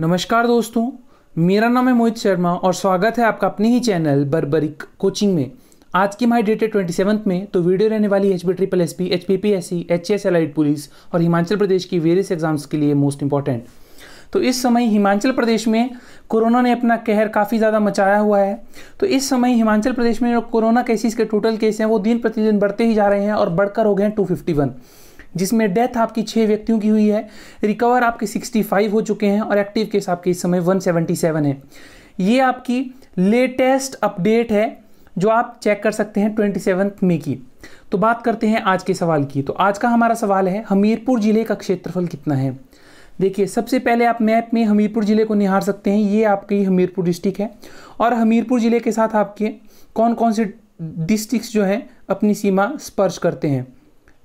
नमस्कार दोस्तों मेरा नाम है मोहित शर्मा और स्वागत है आपका अपने ही चैनल बर्बरिक कोचिंग में आज की माई डेट है ट्वेंटी सेवन्थ में तो वीडियो रहने वाली H B triple S P H P P S C H S L elite police और हिमाचल प्रदेश की वेरियस एग्जाम्स के लिए मोस्ट इंपॉर्टेंट तो इस समय हिमाचल प्रदेश में कोरोना ने अपना कहर काफ़ी ज़्यादा मचाया हुआ है तो इस समय हिमाचल प्रदेश में जो कोरोना केसेस के टोटल केस हैं वो दिन प्रतिदिन बढ़ते ही जा रहे हैं और बढ़कर हो गए हैं टू फिफ्टी वन जिसमें डेथ आपकी छः व्यक्तियों की हुई है रिकवर आपके 65 हो चुके हैं और एक्टिव केस आपके इस समय 177 है ये आपकी लेटेस्ट अपडेट है जो आप चेक कर सकते हैं ट्वेंटी सेवन्थ मे की तो बात करते हैं आज के सवाल की तो आज का हमारा सवाल है हमीरपुर ज़िले का क्षेत्रफल कितना है देखिए सबसे पहले आप मैप में हमीरपुर ज़िले को निहार सकते हैं ये आपकी हमीरपुर डिस्ट्रिक्ट है और हमीरपुर ज़िले के साथ आपके कौन कौन से डिस्ट्रिक्ट जो हैं अपनी सीमा स्पर्श करते हैं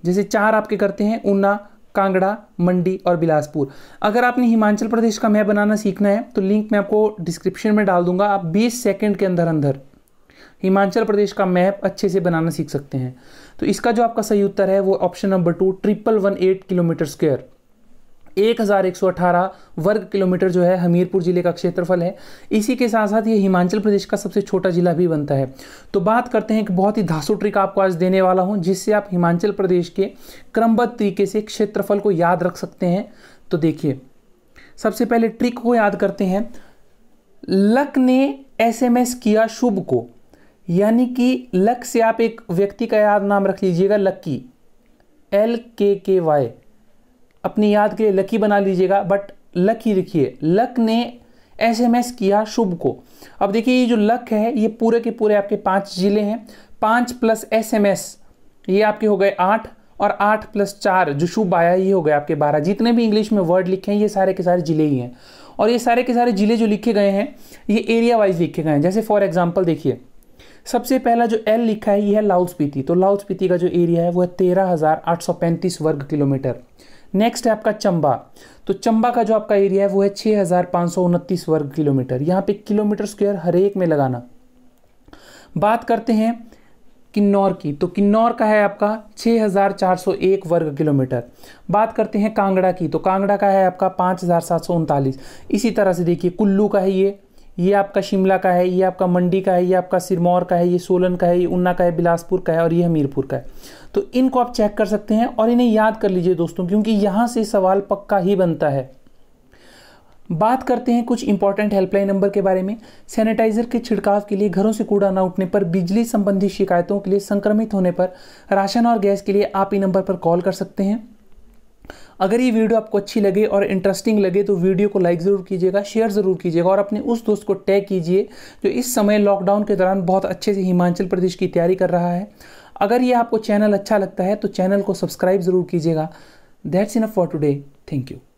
जैसे चार आपके करते हैं ऊना कांगड़ा मंडी और बिलासपुर अगर आपने हिमाचल प्रदेश का मैप बनाना सीखना है तो लिंक मैं आपको डिस्क्रिप्शन में डाल दूंगा आप 20 सेकंड के अंदर अंदर हिमाचल प्रदेश का मैप अच्छे से बनाना सीख सकते हैं तो इसका जो आपका सही उत्तर है वो option number two triple one eight kilometre square 1118 वर्ग किलोमीटर जो है हमीरपुर जिले का क्षेत्रफल है इसी के साथ साथ ये हिमाचल प्रदेश का सबसे छोटा जिला भी बनता है तो बात करते हैं एक बहुत ही धासु ट्रिक आपको आज देने वाला हूँ जिससे आप हिमाचल प्रदेश के क्रमबद्ध तरीके से क्षेत्रफल को याद रख सकते हैं तो देखिए सबसे पहले ट्रिक को याद करते हैं लक ने एस किया शुभ को यानी कि लक से आप एक व्यक्ति का याद नाम रख लीजिएगा लक्की एल के के वाई अपनी याद के लिए लकी बना लीजिएगा बट लक ही लिखिए लक ने एसएमएस किया शुभ को अब देखिए ये जो लक है ये पूरे के पूरे आपके पांच जिले हैं पांच प्लस एसएमएस ये आपके हो गए आठ और आठ प्लस चार जो शुभ आया ये हो गए आपके बारह जितने भी इंग्लिश में वर्ड लिखे हैं ये सारे के सारे जिले ही हैं और ये सारे के सारे जिले जो लिखे गए हैं ये एरिया वाइज लिखे गए हैं जैसे फॉर एग्जाम्पल देखिए सबसे पहला जो एल लिखा है ये है लाउड स्पीति तो लाउड स्पीति का जो एरिया है वो है तेरह हज़ार आठ सौ पैंतीस वर्ग किलोमीटर नेक्स्ट है आपका चंबा तो चंबा का जो आपका एरिया है वो है छः हज़ार पाँच सौ उनतीस वर्ग किलोमीटर यहाँ पे किलोमीटर स्क्वायर हर एक में लगाना बात करते हैं किन्नौर की तो किन्नौर का है आपका 6,401 वर्ग किलोमीटर बात करते हैं कांगड़ा की तो कांगड़ा का है आपका पाँच इसी तरह से देखिए कुल्लू का है ये ये आपका शिमला का है ये आपका मंडी का है ये आपका सिरमौर का है ये सोलन का है ये उन्ना का है बिलासपुर का है और ये हमीरपुर का है तो इनको आप चेक कर सकते हैं और इन्हें याद कर लीजिए दोस्तों क्योंकि यहाँ से सवाल पक्का ही बनता है बात करते हैं कुछ इंपॉर्टेंट हेल्पलाइन नंबर के बारे में सैनिटाइजर के छिड़काव के लिए घरों से कूड़ा न उठने पर बिजली संबंधी शिकायतों के लिए संक्रमित होने पर राशन और गैस के लिए आप इन नंबर पर कॉल कर सकते हैं अगर ये वीडियो आपको अच्छी लगे और इंटरेस्टिंग लगे तो वीडियो को लाइक ज़रूर कीजिएगा शेयर ज़रूर कीजिएगा और अपने उस दोस्त को टैग कीजिए जो इस समय लॉकडाउन के दौरान बहुत अच्छे से हिमाचल प्रदेश की तैयारी कर रहा है अगर ये आपको चैनल अच्छा लगता है तो चैनल को सब्सक्राइब ज़रूर कीजिएगा that's enough for today thank you